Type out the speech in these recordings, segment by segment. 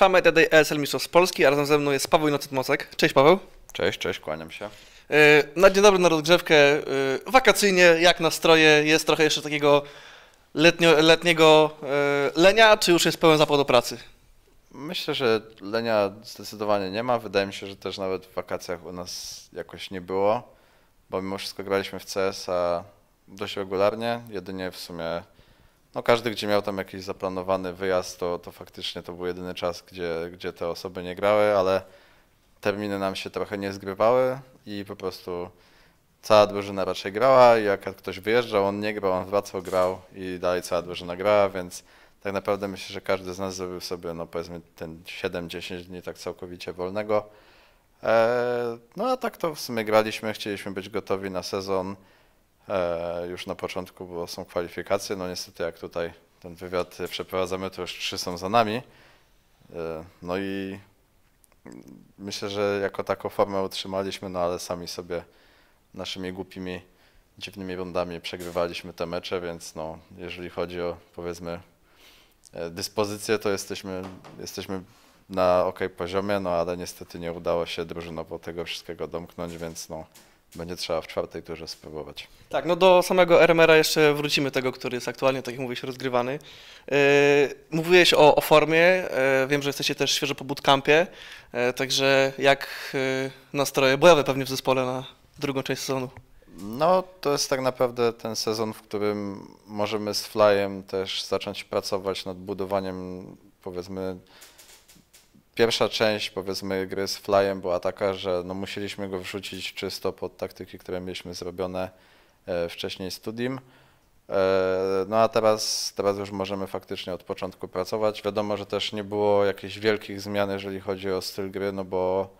Trwamy Day ESL Mistrzostw Polski, a razem ze mną jest Paweł Inocent-Mocek. Cześć Paweł. Cześć, cześć, kłaniam się. E, na dzień dobry, na rozgrzewkę e, wakacyjnie, jak nastroje, jest trochę jeszcze takiego letnio, letniego e, lenia, czy już jest pełen zapał do pracy? Myślę, że lenia zdecydowanie nie ma. Wydaje mi się, że też nawet w wakacjach u nas jakoś nie było, bo mimo wszystko graliśmy w CS-a dość regularnie, jedynie w sumie no każdy, gdzie miał tam jakiś zaplanowany wyjazd, to, to faktycznie to był jedyny czas, gdzie, gdzie te osoby nie grały, ale terminy nam się trochę nie zgrywały i po prostu cała drużyna raczej grała i jak ktoś wyjeżdżał, on nie grał, on wracał, grał i dalej cała drużyna grała, więc tak naprawdę myślę, że każdy z nas zrobił sobie no powiedzmy ten 7-10 dni tak całkowicie wolnego. E, no a tak to w sumie graliśmy, chcieliśmy być gotowi na sezon. E, już na początku, bo są kwalifikacje. No niestety, jak tutaj ten wywiad przeprowadzamy, to już trzy są za nami. E, no i myślę, że jako taką formę utrzymaliśmy, no ale sami sobie naszymi głupimi, dziwnymi rundami przegrywaliśmy te mecze, więc no, jeżeli chodzi o powiedzmy e, dyspozycję, to jesteśmy, jesteśmy na ok poziomie, no ale niestety nie udało się drużynowo tego wszystkiego domknąć, więc no będzie trzeba w czwartej turze spróbować. Tak, no do samego Ermera jeszcze wrócimy, tego, który jest aktualnie, tak jak się rozgrywany. Yy, mówiłeś o, o formie, yy, wiem, że jesteście też świeżo po bootcampie, yy, także jak nastroje bojowe pewnie w zespole na drugą część sezonu? No, to jest tak naprawdę ten sezon, w którym możemy z Flyem też zacząć pracować nad budowaniem, powiedzmy, pierwsza część powiedzmy gry z Flyem była taka, że no musieliśmy go wrzucić czysto pod taktyki, które mieliśmy zrobione e, wcześniej studium. E, no a teraz, teraz już możemy faktycznie od początku pracować. Wiadomo, że też nie było jakichś wielkich zmian, jeżeli chodzi o styl gry, no bo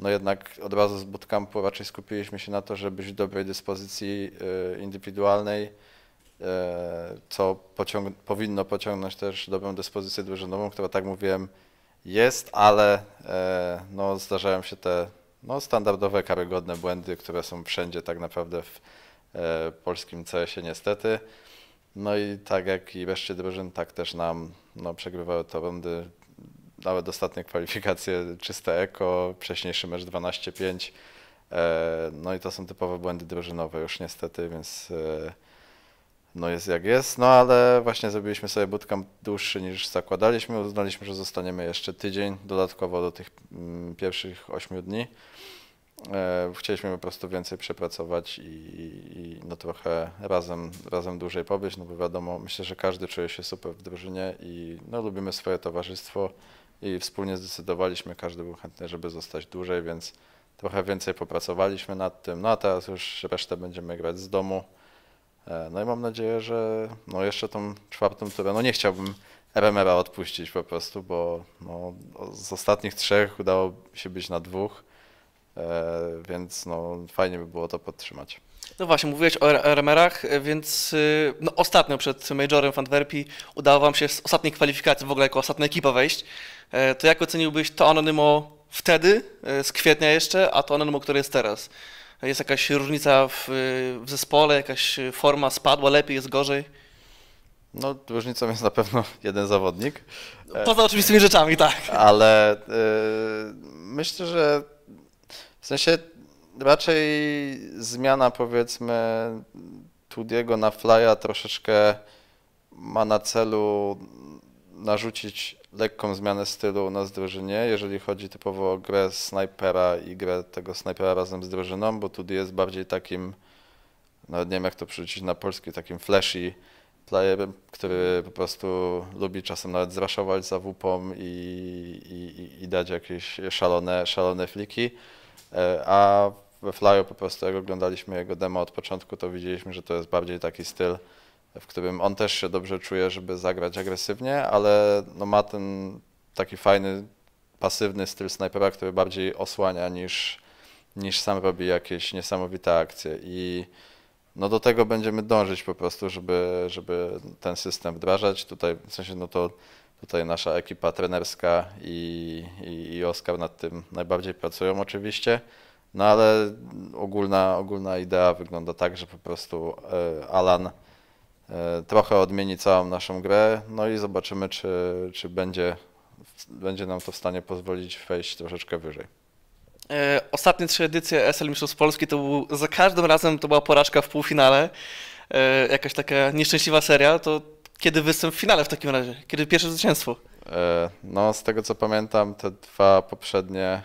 no jednak od razu z bootcampu raczej skupiliśmy się na to, żeby być w dobrej dyspozycji e, indywidualnej, co pociąg powinno pociągnąć też dobrą dyspozycję drużynową, która tak mówiłem jest, ale e, no, zdarzają się te no, standardowe, karygodne błędy, które są wszędzie tak naprawdę w e, polskim CS-ie niestety. No i tak jak i wreszcie drużyn, tak też nam no, przegrywały to rundy. Nawet ostatnie kwalifikacje czyste eko, wcześniejszy mecz 12-5. E, no i to są typowe błędy drużynowe już niestety, więc no jest jak jest, no ale właśnie zrobiliśmy sobie bootcamp dłuższy niż zakładaliśmy. Uznaliśmy, że zostaniemy jeszcze tydzień dodatkowo do tych mm, pierwszych 8 dni. E, chcieliśmy po prostu więcej przepracować i, i, no trochę razem, razem dłużej pobyć, no bo wiadomo, myślę, że każdy czuje się super w drużynie i no lubimy swoje towarzystwo i wspólnie zdecydowaliśmy, każdy był chętny, żeby zostać dłużej, więc trochę więcej popracowaliśmy nad tym, no a teraz już resztę będziemy grać z domu. E, no i mam nadzieję, że no jeszcze tą czwartą turę, no nie chciałbym RMR-a odpuścić po prostu, bo no, z ostatnich trzech udało się być na dwóch, e, więc no, fajnie by było to podtrzymać. No właśnie, mówiłeś o RMR-ach, więc y, no, ostatnio przed Majorem w Antwerpii udało Wam się z ostatniej kwalifikacji w ogóle jako ostatnia ekipa wejść. E, to jak oceniłbyś to anonimo wtedy, z kwietnia jeszcze, a to anonimo, które jest teraz? jest jakaś różnica w, w zespole, jakaś forma spadła, lepiej jest gorzej? No, różnicą jest na pewno jeden zawodnik. No, poza oczywistymi rzeczami, tak. Ale y, myślę, że w sensie raczej zmiana powiedzmy Tudiego na flya troszeczkę ma na celu narzucić lekką zmianę stylu u nas w drużynie, jeżeli chodzi typowo o grę snajpera i grę tego snajpera razem z drużyną, bo Tudy jest bardziej takim, nawet nie wiem jak to przerzucić na polski, takim flashy playerem, który mhm. po prostu lubi czasem nawet zraszować za wupą i, i, i dać jakieś szalone, szalone fliki, e, a we Flyu po prostu jak oglądaliśmy jego demo od początku, to widzieliśmy, że to jest bardziej taki styl w którym on też się dobrze czuje, żeby zagrać agresywnie, ale no ma ten taki fajny, pasywny styl snajpera, który bardziej osłania niż, niż sam robi jakieś niesamowite akcje. I no do tego będziemy dążyć po prostu, żeby, żeby ten system wdrażać. Tutaj w sensie no to tutaj nasza ekipa trenerska i, i, i Oskar nad tym najbardziej pracują oczywiście. No ale ogólna, ogólna idea wygląda tak, że po prostu e, Alan E, trochę odmieni całą naszą grę, no i zobaczymy, czy, czy będzie, będzie nam to w stanie pozwolić wejść troszeczkę wyżej. E, ostatnie trzy edycje SL Mistrzostw Polski to był, za każdym razem to była porażka w półfinale, e, jakaś taka nieszczęśliwa seria, to kiedy występ w finale w takim razie? Kiedy pierwsze zwycięstwo? No, z tego co pamiętam, te dwa poprzednie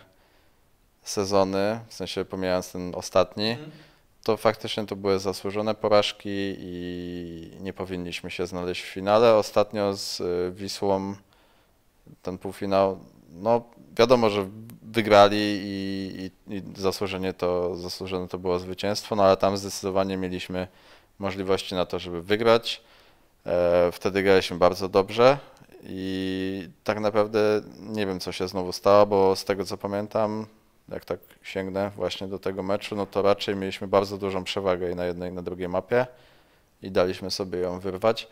sezony, w sensie pomijając ten ostatni, mhm to faktycznie to były zasłużone porażki i nie powinniśmy się znaleźć w finale. Ostatnio z y, Wisłą ten półfinał, no wiadomo, że wygrali i, i, i zasłużenie to, zasłużone to było zwycięstwo, no ale tam zdecydowanie mieliśmy możliwości na to, żeby wygrać. E, wtedy graliśmy bardzo dobrze i tak naprawdę nie wiem, co się znowu stało, bo z tego co pamiętam, jak tak sięgnę właśnie do tego meczu, no to raczej mieliśmy bardzo dużą przewagę i na jednej, i na drugiej mapie i daliśmy sobie ją wyrwać.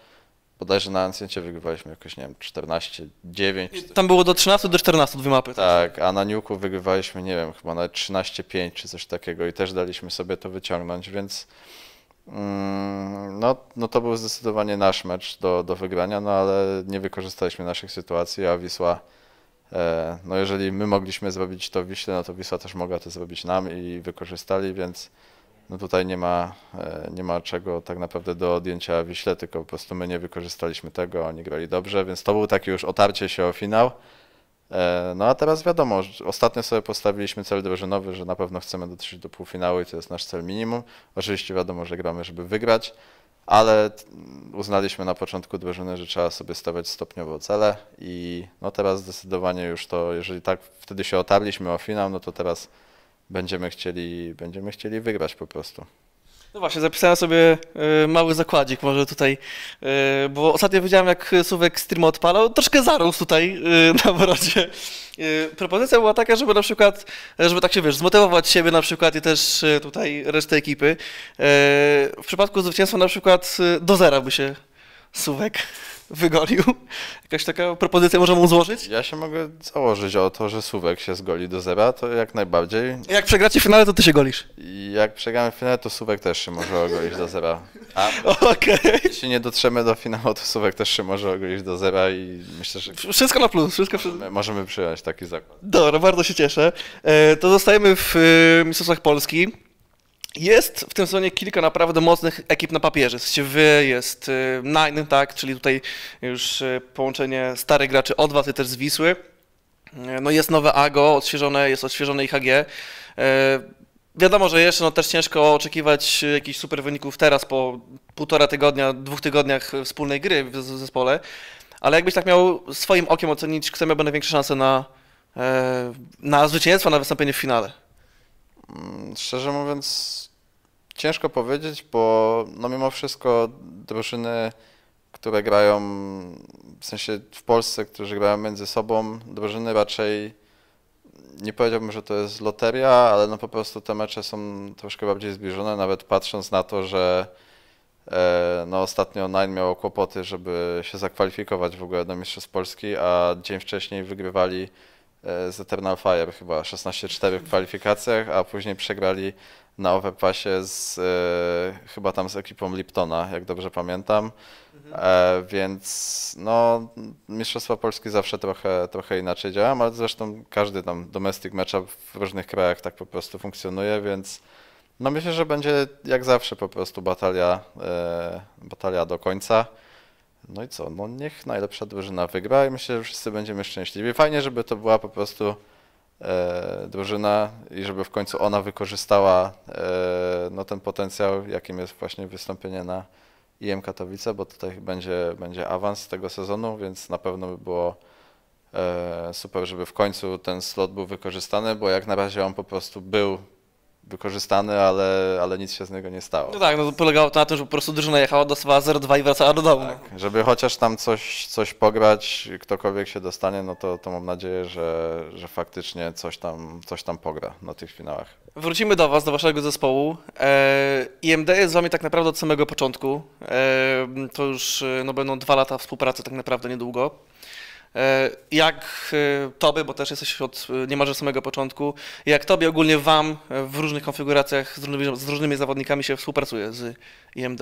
Bodajże na Anciencie wygrywaliśmy jakoś, nie wiem, 14, 9. tam było do 13, do 14, dwie mapy. Tak? tak, a na Niuku wygrywaliśmy, nie wiem, chyba na 13, 5 czy coś takiego i też daliśmy sobie to wyciągnąć, więc mm, no, no to był zdecydowanie nasz mecz do, do wygrania, no ale nie wykorzystaliśmy naszych sytuacji, a Wisła E, no jeżeli my mogliśmy zrobić to Wiśle, no to Wisła też mogła to zrobić nam i wykorzystali, więc no tutaj nie ma, e, nie ma czego tak naprawdę do odjęcia Wiśle, tylko po prostu my nie wykorzystaliśmy tego, oni grali dobrze, więc to był takie już otarcie się o finał. E, no a teraz wiadomo, ostatnio sobie postawiliśmy cel drużynowy, że na pewno chcemy dotrzeć do półfinału i to jest nasz cel minimum. Oczywiście wiadomo, że gramy, żeby wygrać ale uznaliśmy na początku drużyny, że trzeba sobie stawiać stopniowo cele i no teraz zdecydowanie już to, jeżeli tak wtedy się otarliśmy o finał, no to teraz będziemy chcieli, będziemy chcieli wygrać po prostu. No właśnie, zapisałem sobie y, mały zakładzik może tutaj, y, bo ostatnio widziałem jak Suwek stream odpalał, troszkę zarósł tutaj y, na wrocie. Propozycja była taka, żeby na przykład, żeby tak się wiesz, zmotywować siebie na przykład i też tutaj resztę ekipy. W przypadku zwycięstwa na przykład do zera by się Słówek wygolił? Jakaś taka propozycja może mu złożyć? Ja się mogę założyć o to, że Słówek się zgoli do zera, to jak najbardziej. Jak przegracie w finale, to ty się golisz. jak przegramy w finale, to Słówek też się może ogolić do zera. A okay. jeśli nie dotrzemy do finału, to Słówek też się może ogolić do zera i myślę, że... Wszystko na plus, wszystko... Możemy, możemy przyjąć taki zakład. Dobra, bardzo się cieszę. E, to zostajemy w y, Mistrzostwach Polski. Jest w tym sezonie kilka naprawdę mocnych ekip na papierze. Jesteście wy, jest y, Nine, tak, czyli tutaj już y, połączenie starych graczy od was, też z Wisły. Y, no jest nowe AGO, odświeżone, jest odświeżone IHG. Wiadomo, że jeszcze no, też ciężko oczekiwać jakichś super wyników teraz po półtora tygodnia, dwóch tygodniach wspólnej gry w zespole, ale jakbyś tak miał swoim okiem ocenić, kto miałby największe szanse na, e, na zwycięstwo, na wystąpienie w finale? Mm, szczerze mówiąc, ciężko powiedzieć, bo no mimo wszystko drużyny, które grają, w sensie w Polsce, którzy grają między sobą, drużyny raczej nie powiedziałbym, że to jest loteria, ale no po prostu te mecze są troszkę bardziej zbliżone, nawet patrząc na to, że e, no ostatnio Nine miało kłopoty, żeby się zakwalifikować w ogóle do Mistrzostw Polski, a dzień wcześniej wygrywali z Eternal Fire chyba 16-4 w kwalifikacjach, a później przegrali na Overpassie z e, chyba tam z ekipą Liptona, jak dobrze pamiętam. Mhm. E, więc no, Mistrzostwa Polski zawsze trochę, trochę inaczej działa, ale zresztą każdy tam domestic matchup w różnych krajach tak po prostu funkcjonuje, więc no myślę, że będzie jak zawsze po prostu batalia, e, batalia do końca. No i co? No niech najlepsza drużyna wygra i myślę, że wszyscy będziemy szczęśliwi. Fajnie, żeby to była po prostu e, drużyna i żeby w końcu ona wykorzystała e, no, ten potencjał, jakim jest właśnie wystąpienie na IM Katowice, bo tutaj będzie, będzie awans tego sezonu, więc na pewno by było e, super, żeby w końcu ten slot był wykorzystany, bo jak na razie on po prostu był wykorzystany, ale, ale nic się z niego nie stało. No tak, no to polegało to na tym, że po prostu drużyna jechała, dostawała 0-2 i wracała do domu. Tak, żeby chociaż tam coś, coś pograć, ktokolwiek się dostanie, no to, to mam nadzieję, że, że faktycznie coś tam, coś tam pogra na tych finałach. Wrócimy do Was, do Waszego zespołu. E, IMD jest z Wami tak naprawdę od samego początku. E, to już e, no, będą dwa lata współpracy tak naprawdę niedługo. E, jak e, tobie, bo też jesteś od e, niemalże samego początku, jak tobie ogólnie wam w różnych konfiguracjach z różnymi, z różnymi zawodnikami się współpracuje z IMD?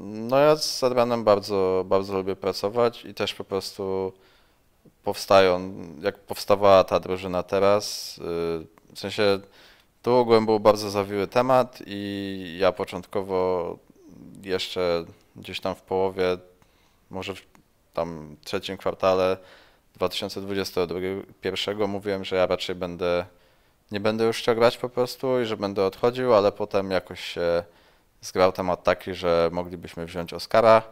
No ja z Adrianem bardzo, bardzo lubię pracować i też po prostu powstają, jak powstawała ta drużyna teraz, w sensie ogólnie był bardzo zawiły temat i ja początkowo jeszcze gdzieś tam w połowie, może tam trzecim kwartale 2021 mówiłem, że ja raczej będę nie będę już chciał grać po prostu i że będę odchodził, ale potem jakoś się zgrał temat taki, że moglibyśmy wziąć Oscara.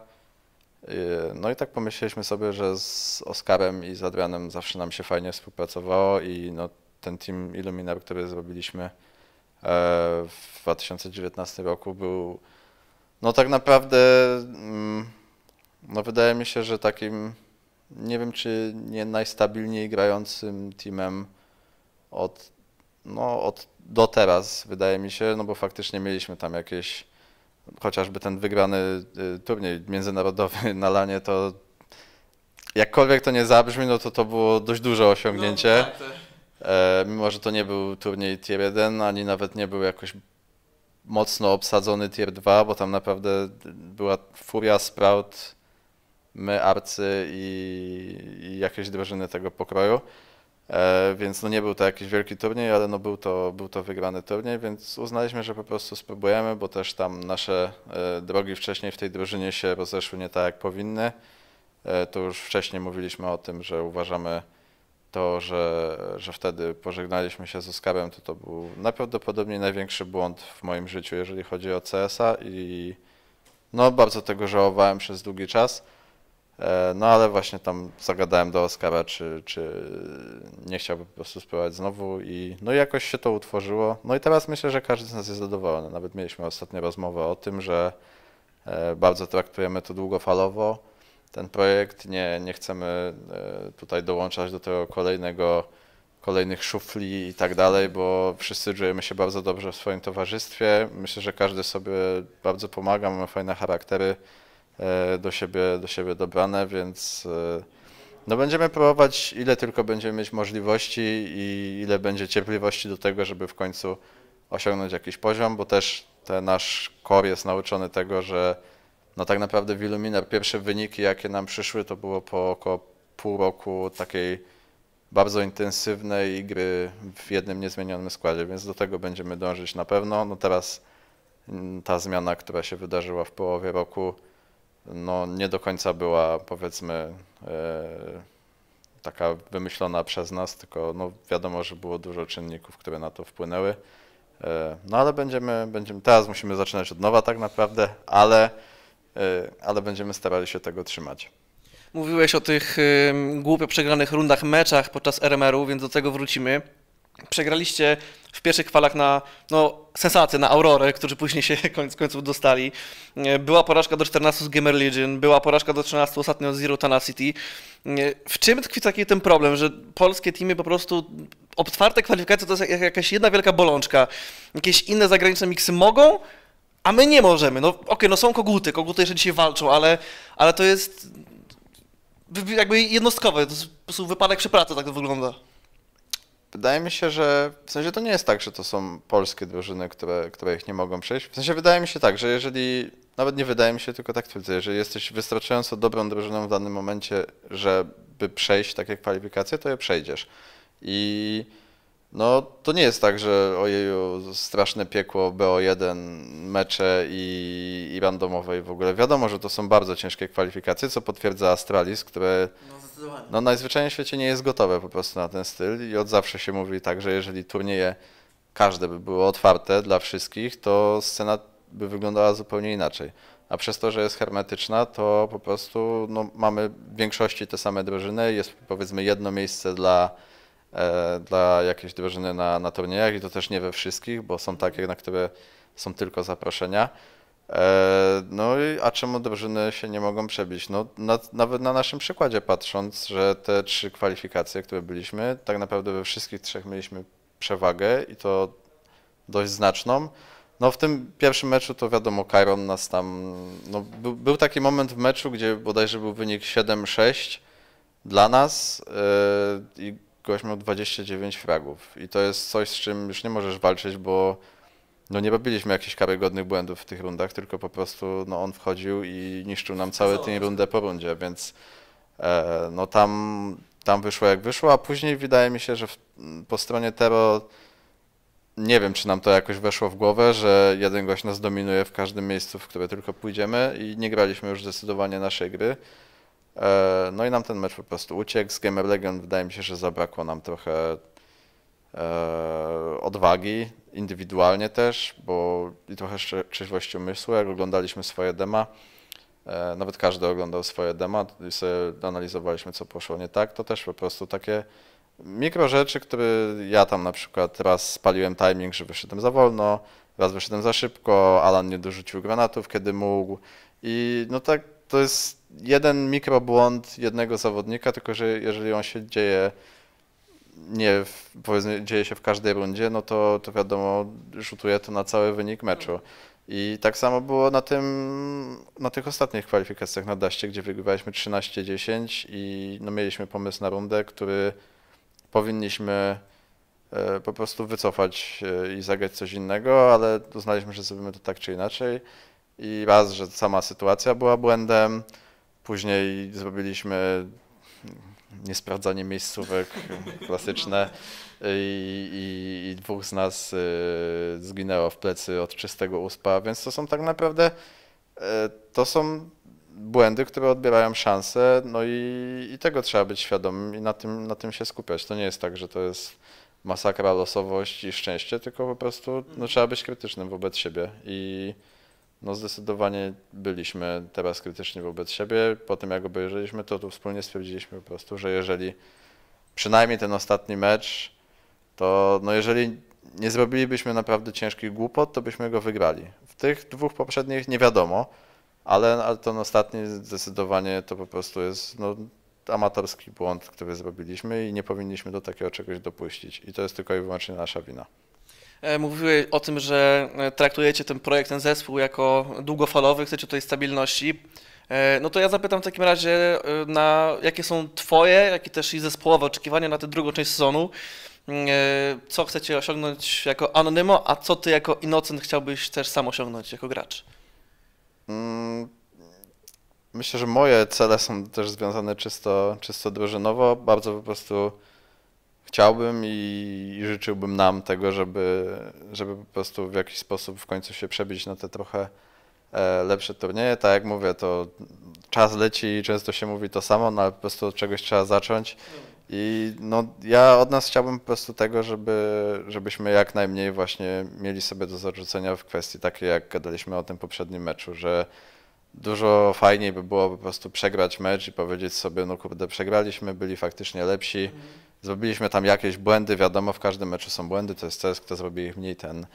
No i tak pomyśleliśmy sobie, że z Oscarem i z Adrianem zawsze nam się fajnie współpracowało i no, ten team Illuminar, który zrobiliśmy e, w 2019 roku był no tak naprawdę mm, no wydaje mi się, że takim, nie wiem czy nie najstabilniej grającym teamem od, no, od do teraz, wydaje mi się, no bo faktycznie mieliśmy tam jakieś, chociażby ten wygrany y, turniej międzynarodowy na lanie, to jakkolwiek to nie zabrzmi, no to to było dość duże no, osiągnięcie. No, tak, tak. E, mimo, że to nie był turniej tier 1, ani nawet nie był jakoś mocno obsadzony tier 2, bo tam naprawdę była furia Sprout, my, Arcy i, i jakieś drużyny tego pokroju. E, więc no nie był to jakiś wielki turniej, ale no był, to, był to wygrany turniej, więc uznaliśmy, że po prostu spróbujemy, bo też tam nasze e, drogi wcześniej w tej drużynie się rozeszły nie tak jak powinny. E, to już wcześniej mówiliśmy o tym, że uważamy to, że, że wtedy pożegnaliśmy się z Oskarem, to to był najprawdopodobniej największy błąd w moim życiu, jeżeli chodzi o CS-a i no bardzo tego żałowałem przez długi czas. E, no ale właśnie tam zagadałem do Oscara, czy, czy nie chciałby po prostu spróbować znowu i no jakoś się to utworzyło. No i teraz myślę, że każdy z nas jest zadowolony. Nawet mieliśmy ostatnio rozmowę o tym, że e, bardzo traktujemy to długofalowo. Ten projekt nie, nie chcemy e, tutaj dołączać do tego kolejnego, kolejnych szufli i tak dalej, bo wszyscy czujemy się bardzo dobrze w swoim towarzystwie. Myślę, że każdy sobie bardzo pomaga, mamy fajne charaktery E, do siebie, do siebie dobrane, więc e, no będziemy próbować ile tylko będziemy mieć możliwości i ile będzie cierpliwości do tego, żeby w końcu osiągnąć jakiś poziom, bo też ten nasz core jest nauczony tego, że no tak naprawdę w pierwsze wyniki, jakie nam przyszły, to było po około pół roku takiej bardzo intensywnej gry w jednym niezmienionym składzie, więc do tego będziemy dążyć na pewno. No teraz mm, ta zmiana, która się wydarzyła w połowie roku, no, nie do końca była powiedzmy e, taka wymyślona przez nas, tylko no, wiadomo, że było dużo czynników, które na to wpłynęły. E, no ale będziemy, będziemy, teraz musimy zaczynać od nowa tak naprawdę, ale, e, ale będziemy starali się tego trzymać. Mówiłeś o tych głupio przegranych rundach meczach podczas RMR-u, więc do tego wrócimy. Przegraliście w pierwszych kwalach na no, sensację, na Aurorę, którzy później się koniec końców dostali. E, była porażka do 14 z Gamer Legion, była porażka do 13 ostatnio z Zero Tenacity. E, w czym tkwi taki ten problem, że polskie teamy po prostu otwarte kwalifikacje to jest jakaś jedna wielka bolączka. Jakieś inne zagraniczne miksy mogą, a my nie możemy. No okej, okay, no są koguty, koguty jeszcze dzisiaj walczą, ale, ale to jest jakby jednostkowe, to jest po prostu wypadek przy pracy tak to wygląda wydaje mi się, że w sensie to nie jest tak, że to są polskie drużyny, które, które ich nie mogą przejść. W sensie wydaje mi się tak, że jeżeli, nawet nie wydaje mi się, tylko tak twierdzę, jeżeli jesteś wystarczająco dobrą drużyną w danym momencie, żeby przejść takie kwalifikacje, to je przejdziesz. I no, to nie jest tak, że ojeju, straszne piekło BO1, mecze i, i randomowe i w ogóle. Wiadomo, że to są bardzo ciężkie kwalifikacje, co potwierdza Astralis, które no, no najzwyczajniej w świecie nie jest gotowe po prostu na ten styl i od zawsze się mówi tak, że jeżeli turnieje każde by było otwarte dla wszystkich, to scena by wyglądała zupełnie inaczej. A przez to, że jest hermetyczna, to po prostu no, mamy w większości te same drużyny, jest powiedzmy jedno miejsce dla E, dla jakiejś drużyny na, na turniejach i to też nie we wszystkich, bo są takie, na które są tylko zaproszenia. E, no i a czemu drużyny się nie mogą przebić? No, na, nawet na naszym przykładzie patrząc, że te trzy kwalifikacje, które byliśmy, tak naprawdę we wszystkich trzech mieliśmy przewagę i to dość znaczną. No w tym pierwszym meczu to wiadomo, Kairon nas tam... No, był, był taki moment w meczu, gdzie bodajże był wynik 7-6 dla nas yy, i kogoś miał 29 fragów i to jest coś, z czym już nie możesz walczyć, bo no nie robiliśmy jakichś karygodnych błędów w tych rundach, tylko po prostu no, on wchodził i niszczył nam całe tę rundę po rundzie, więc e, no tam, tam wyszło jak wyszło, a później wydaje mi się, że w, po stronie Tero nie wiem, czy nam to jakoś weszło w głowę, że jeden gość nas dominuje w każdym miejscu, w które tylko pójdziemy i nie graliśmy już zdecydowanie naszej gry. E, no i nam ten mecz po prostu uciekł. Z Gamer Legion wydaje mi się, że zabrakło nam trochę e, odwagi, indywidualnie też, bo i trochę trzeźwości umysłu, jak oglądaliśmy swoje dema, e, nawet każdy oglądał swoje dema i sobie analizowaliśmy, co poszło nie tak, to też po prostu takie mikro rzeczy, które ja tam na przykład raz spaliłem timing, że wyszedłem za wolno, raz wyszedłem za szybko, Alan nie dorzucił granatów, kiedy mógł i no tak to jest jeden mikrobłąd jednego zawodnika, tylko że jeżeli on się dzieje nie w, powiedzmy dzieje się w każdej rundzie, no to, to wiadomo, rzutuje to na cały wynik meczu. I tak samo było na tym, na tych ostatnich kwalifikacjach na Daście, gdzie wygrywaliśmy 13-10 i no, mieliśmy pomysł na rundę, który powinniśmy e, po prostu wycofać e, i zagrać coś innego, ale uznaliśmy, że zrobimy to tak czy inaczej i raz, że sama sytuacja była błędem, później zrobiliśmy niesprawdzanie miejscówek klasyczne i, i, i dwóch z nas y, zginęło w plecy od czystego uspa, więc to są tak naprawdę, y, to są błędy, które odbierają szanse, no i, i tego trzeba być świadomym i na tym, na tym się skupiać. To nie jest tak, że to jest masakra, losowość i szczęście, tylko po prostu no, trzeba być krytycznym wobec siebie i no zdecydowanie byliśmy teraz krytyczni wobec siebie. Po tym jak obejrzeliśmy to, to wspólnie stwierdziliśmy po prostu, że jeżeli przynajmniej ten ostatni mecz, to no jeżeli nie zrobilibyśmy naprawdę ciężkich głupot, to byśmy go wygrali. W tych dwóch poprzednich nie wiadomo, ale, ale ten ostatni zdecydowanie to po prostu jest no, amatorski błąd, który zrobiliśmy i nie powinniśmy do takiego czegoś dopuścić. I to jest tylko i wyłącznie nasza wina. E, mówiły o tym, że e, traktujecie ten projekt, ten zespół jako długofalowy, chcecie tutaj stabilności. E, no to ja zapytam w takim razie, na jakie są Twoje, jak i też i zespołowe oczekiwania na tę drugą część sezonu? Mm, co chcecie osiągnąć jako Anonymo, a co Ty jako Innocent chciałbyś też sam osiągnąć jako gracz? Mm, myślę, że moje cele są też związane czysto, czysto drużynowo. Bardzo po prostu chciałbym i, i, życzyłbym nam tego, żeby, żeby po prostu w jakiś sposób w końcu się przebić na te trochę e, lepsze turnieje. Tak jak mówię, to czas leci i często się mówi to samo, no ale po prostu od czegoś trzeba zacząć. I no, ja od nas chciałbym po prostu tego, żeby, żebyśmy jak najmniej właśnie mieli sobie do zarzucenia w kwestii takiej, jak gadaliśmy o tym poprzednim meczu, że dużo fajniej by było po prostu przegrać mecz i powiedzieć sobie, no kurde, przegraliśmy, byli faktycznie lepsi. Zrobiliśmy tam jakieś błędy, wiadomo, w każdym meczu są błędy, to jest CS, kto zrobi ich mniej, ten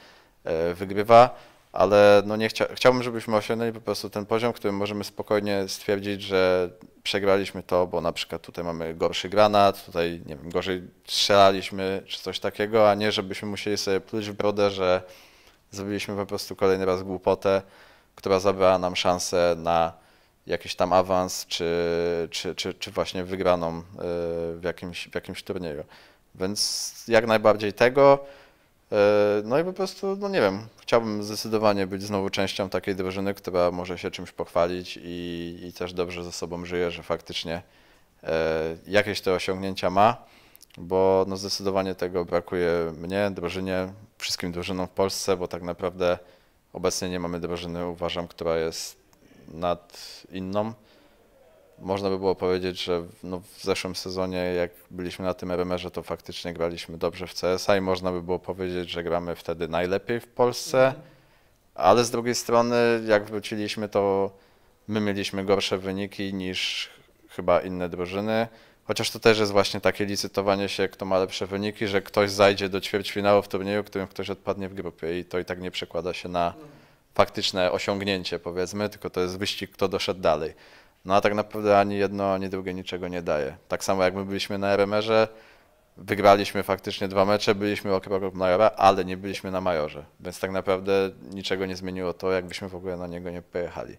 e, wygrywa, ale no nie chcia chciałbym, żebyśmy osiągnęli po prostu ten poziom, którym możemy spokojnie stwierdzić, że przegraliśmy to, bo na przykład tutaj mamy gorszy granat, tutaj nie wiem, gorzej strzelaliśmy czy coś takiego, a nie żebyśmy musieli sobie pluć w brodę, że zrobiliśmy po prostu kolejny raz głupotę, która zabrała nam szansę na jakiś tam awans, czy, czy, czy, czy właśnie wygraną e, w jakimś, w jakimś turnieju. Więc jak najbardziej tego. E, no i po prostu, no nie wiem, chciałbym zdecydowanie być znowu częścią takiej drużyny, która może się czymś pochwalić i, i też dobrze ze sobą żyje, że faktycznie e, jakieś te osiągnięcia ma, bo no zdecydowanie tego brakuje mnie, drużynie, wszystkim drużynom w Polsce, bo tak naprawdę obecnie nie mamy drużyny, uważam, która jest nad inną. Można by było powiedzieć, że no w zeszłym sezonie, jak byliśmy na tym RMR-ze, to faktycznie graliśmy dobrze w CSA i można by było powiedzieć, że gramy wtedy najlepiej w Polsce, ale z drugiej strony, jak wróciliśmy, to my mieliśmy gorsze wyniki niż chyba inne drużyny. Chociaż to też jest właśnie takie licytowanie się, kto ma lepsze wyniki, że ktoś zajdzie do ćwierćfinału w turnieju, którym ktoś odpadnie w grupie i to i tak nie przekłada się na faktyczne osiągnięcie, powiedzmy, tylko to jest wyścig, kto doszedł dalej. No a tak naprawdę ani jedno, ani drugie niczego nie daje. Tak samo jak my byliśmy na RMR-ze, wygraliśmy faktycznie dwa mecze, byliśmy o krok majora, ale nie byliśmy na majorze. Więc tak naprawdę niczego nie zmieniło to, jakbyśmy w ogóle na niego nie pojechali.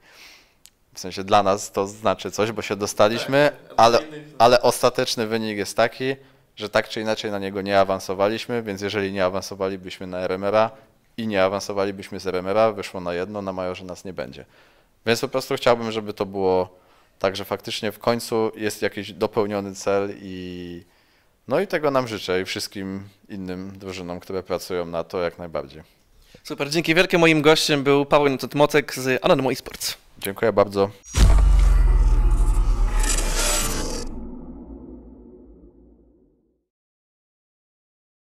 W sensie dla nas to znaczy coś, bo się dostaliśmy, tak, ale, ale ostateczny wynik jest taki, że tak czy inaczej na niego nie awansowaliśmy, więc jeżeli nie awansowalibyśmy na RMR-a, i nie awansowalibyśmy z Remera, wyszło na jedno, na majorze nas nie będzie. Więc po prostu chciałbym, żeby to było tak, że faktycznie w końcu jest jakiś dopełniony cel i no i tego nam życzę i wszystkim innym drużynom, które pracują na to jak najbardziej. Super, dzięki wielkie. Moim gościem był Paweł Totmocek z Anonymous Esports. Dziękuję bardzo.